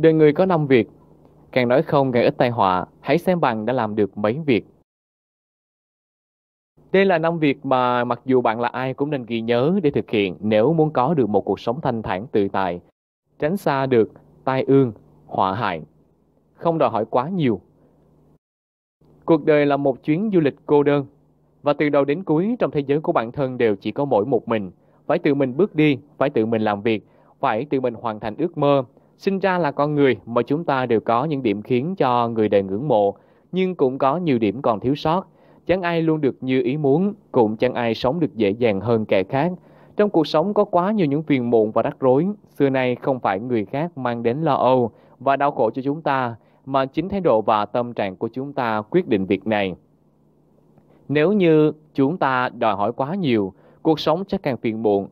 Đời người có năm việc, càng nói không càng ít tai họa, hãy xem bạn đã làm được mấy việc. Đây là năm việc mà mặc dù bạn là ai cũng nên ghi nhớ để thực hiện nếu muốn có được một cuộc sống thanh thản tự tại, tránh xa được tai ương, họa hại, không đòi hỏi quá nhiều. Cuộc đời là một chuyến du lịch cô đơn, và từ đầu đến cuối trong thế giới của bản thân đều chỉ có mỗi một mình, phải tự mình bước đi, phải tự mình làm việc, phải tự mình hoàn thành ước mơ, Sinh ra là con người, mà chúng ta đều có những điểm khiến cho người đời ngưỡng mộ, nhưng cũng có nhiều điểm còn thiếu sót. Chẳng ai luôn được như ý muốn, cũng chẳng ai sống được dễ dàng hơn kẻ khác. Trong cuộc sống có quá nhiều những phiền muộn và rắc rối, xưa nay không phải người khác mang đến lo âu và đau khổ cho chúng ta, mà chính thái độ và tâm trạng của chúng ta quyết định việc này. Nếu như chúng ta đòi hỏi quá nhiều, cuộc sống sẽ càng phiền muộn,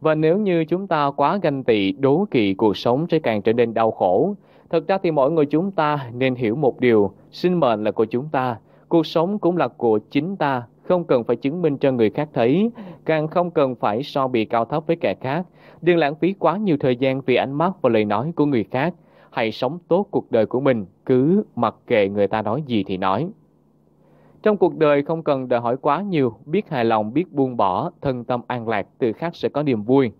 và nếu như chúng ta quá ganh tị, đố kỵ cuộc sống sẽ càng trở nên đau khổ. Thật ra thì mỗi người chúng ta nên hiểu một điều, sinh mệnh là của chúng ta, cuộc sống cũng là của chính ta, không cần phải chứng minh cho người khác thấy, càng không cần phải so bị cao thấp với kẻ khác. Đừng lãng phí quá nhiều thời gian vì ánh mắt và lời nói của người khác. Hãy sống tốt cuộc đời của mình, cứ mặc kệ người ta nói gì thì nói. Trong cuộc đời không cần đòi hỏi quá nhiều, biết hài lòng, biết buông bỏ, thân tâm an lạc, từ khác sẽ có niềm vui.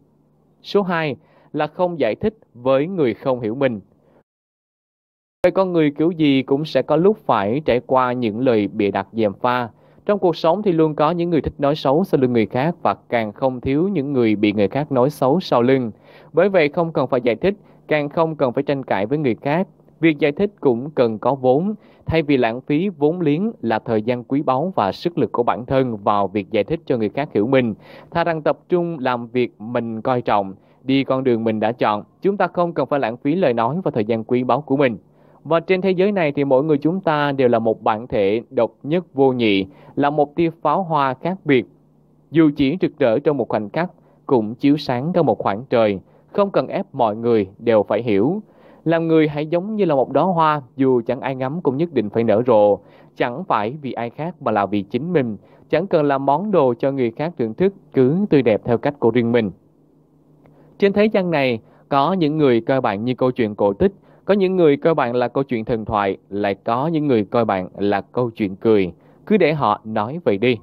Số 2 là không giải thích với người không hiểu mình. Vậy con người kiểu gì cũng sẽ có lúc phải trải qua những lời bịa đặt dèm pha. Trong cuộc sống thì luôn có những người thích nói xấu sau lưng người khác và càng không thiếu những người bị người khác nói xấu sau lưng. Bởi vậy không cần phải giải thích, càng không cần phải tranh cãi với người khác. Việc giải thích cũng cần có vốn, thay vì lãng phí vốn liếng là thời gian quý báu và sức lực của bản thân vào việc giải thích cho người khác hiểu mình. Thà rằng tập trung làm việc mình coi trọng, đi con đường mình đã chọn, chúng ta không cần phải lãng phí lời nói và thời gian quý báu của mình. Và trên thế giới này thì mỗi người chúng ta đều là một bản thể độc nhất vô nhị, là một tia pháo hoa khác biệt. Dù chỉ rực rỡ trong một khoảnh khắc, cũng chiếu sáng cả một khoảng trời, không cần ép mọi người đều phải hiểu. Làm người hãy giống như là một đóa hoa, dù chẳng ai ngắm cũng nhất định phải nở rộ. Chẳng phải vì ai khác mà là vì chính mình. Chẳng cần làm món đồ cho người khác thưởng thức, cứ tươi đẹp theo cách của riêng mình. Trên thế gian này, có những người coi bạn như câu chuyện cổ tích, có những người coi bạn là câu chuyện thần thoại, lại có những người coi bạn là câu chuyện cười. Cứ để họ nói vậy đi.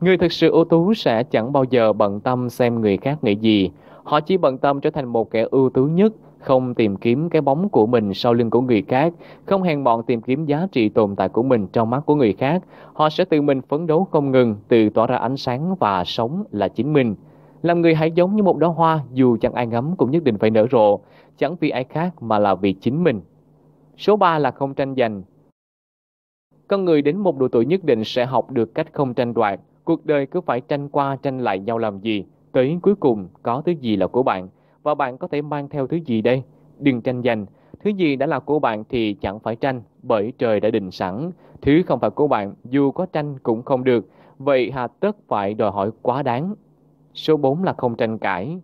Người thực sự ưu tú sẽ chẳng bao giờ bận tâm xem người khác nghĩ gì. Họ chỉ bận tâm trở thành một kẻ ưu tú nhất, không tìm kiếm cái bóng của mình sau lưng của người khác, không hèn mọn tìm kiếm giá trị tồn tại của mình trong mắt của người khác. Họ sẽ tự mình phấn đấu không ngừng, tự tỏa ra ánh sáng và sống là chính mình. Làm người hãy giống như một đóa hoa, dù chẳng ai ngắm cũng nhất định phải nở rộ, chẳng vì ai khác mà là vì chính mình. Số 3 là không tranh giành. Con người đến một độ tuổi nhất định sẽ học được cách không tranh đoạt. Cuộc đời cứ phải tranh qua tranh lại nhau làm gì, tới cuối cùng có thứ gì là của bạn – và bạn có thể mang theo thứ gì đây? Đừng tranh giành, thứ gì đã là của bạn thì chẳng phải tranh, bởi trời đã định sẵn. Thứ không phải của bạn, dù có tranh cũng không được, vậy hà tất phải đòi hỏi quá đáng. Số 4 là không tranh cãi.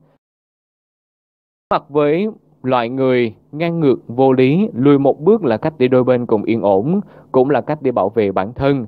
Mặt với loại người ngang ngược vô lý, lùi một bước là cách để đôi bên cùng yên ổn, cũng là cách để bảo vệ bản thân.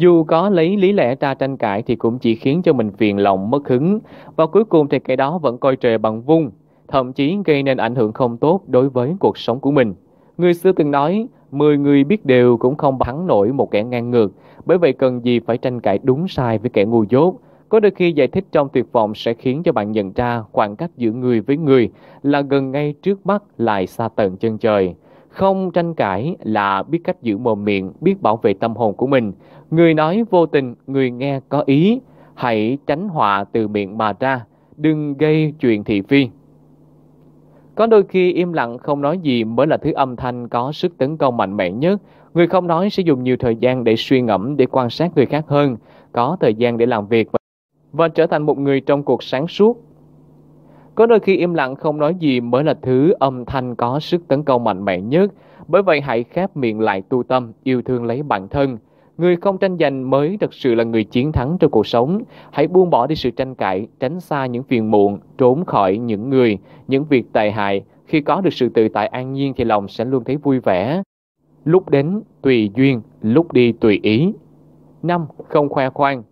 Dù có lấy lý lẽ ra tranh cãi thì cũng chỉ khiến cho mình phiền lòng mất hứng và cuối cùng thì cái đó vẫn coi trời bằng vung, thậm chí gây nên ảnh hưởng không tốt đối với cuộc sống của mình. Người xưa từng nói, 10 người biết đều cũng không thắng nổi một kẻ ngang ngược, bởi vậy cần gì phải tranh cãi đúng sai với kẻ ngu dốt. Có đôi khi giải thích trong tuyệt vọng sẽ khiến cho bạn nhận ra khoảng cách giữa người với người là gần ngay trước mắt lại xa tận chân trời. Không tranh cãi là biết cách giữ mồm miệng, biết bảo vệ tâm hồn của mình. Người nói vô tình, người nghe có ý. Hãy tránh họa từ miệng mà ra, đừng gây chuyện thị phi. Có đôi khi im lặng không nói gì mới là thứ âm thanh có sức tấn công mạnh mẽ nhất. Người không nói sẽ dùng nhiều thời gian để suy ngẫm, để quan sát người khác hơn, có thời gian để làm việc và, và trở thành một người trong cuộc sáng suốt. Có đôi khi im lặng không nói gì mới là thứ âm thanh có sức tấn công mạnh mẽ nhất. Bởi vậy hãy khép miệng lại tu tâm, yêu thương lấy bản thân. Người không tranh giành mới thật sự là người chiến thắng trong cuộc sống. Hãy buông bỏ đi sự tranh cãi, tránh xa những phiền muộn, trốn khỏi những người, những việc tệ hại. Khi có được sự tự tại an nhiên thì lòng sẽ luôn thấy vui vẻ. Lúc đến tùy duyên, lúc đi tùy ý. 5. Không khoe khoang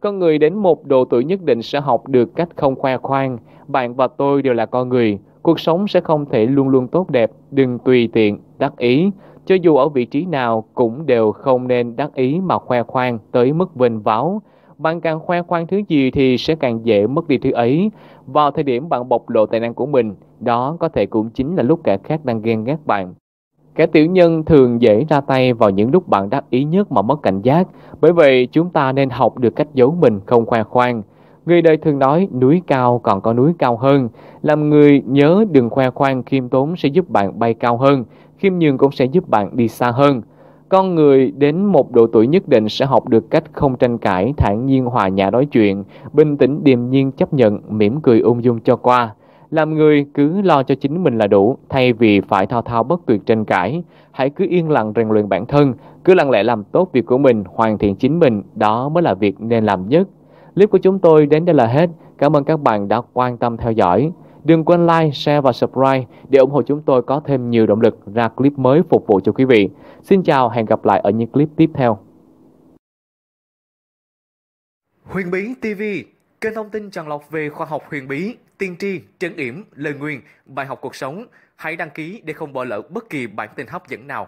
Con người đến một độ tuổi nhất định sẽ học được cách không khoe khoang. Bạn và tôi đều là con người. Cuộc sống sẽ không thể luôn luôn tốt đẹp. Đừng tùy tiện, đắc ý. Cho dù ở vị trí nào cũng đều không nên đắc ý mà khoe khoang tới mức vinh váo. Bạn càng khoe khoang thứ gì thì sẽ càng dễ mất đi thứ ấy. Vào thời điểm bạn bộc lộ tài năng của mình, đó có thể cũng chính là lúc kẻ khác đang ghen ghét bạn. Kẻ tiểu nhân thường dễ ra tay vào những lúc bạn đắc ý nhất mà mất cảnh giác. Bởi vậy chúng ta nên học được cách giấu mình không khoe khoang. Người đời thường nói núi cao còn có núi cao hơn, làm người nhớ đừng khoe khoang khiêm tốn sẽ giúp bạn bay cao hơn, khiêm nhường cũng sẽ giúp bạn đi xa hơn. Con người đến một độ tuổi nhất định sẽ học được cách không tranh cãi, thản nhiên hòa nhã nói chuyện, bình tĩnh điềm nhiên chấp nhận, mỉm cười ung dung cho qua. Làm người cứ lo cho chính mình là đủ, thay vì phải thao thao bất tuyệt tranh cãi. Hãy cứ yên lặng rèn luyện bản thân, cứ lặng lẽ làm tốt việc của mình, hoàn thiện chính mình, đó mới là việc nên làm nhất. Clip của chúng tôi đến đây là hết. Cảm ơn các bạn đã quan tâm theo dõi. Đừng quên like, share và subscribe để ủng hộ chúng tôi có thêm nhiều động lực ra clip mới phục vụ cho quý vị. Xin chào, hẹn gặp lại ở những clip tiếp theo. Huyền Bí TV, kênh thông tin tràn lọc về khoa học huyền bí, tiên tri, trấn yểm, lời nguyền, bài học cuộc sống. Hãy đăng ký để không bỏ lỡ bất kỳ bản tin hấp dẫn nào.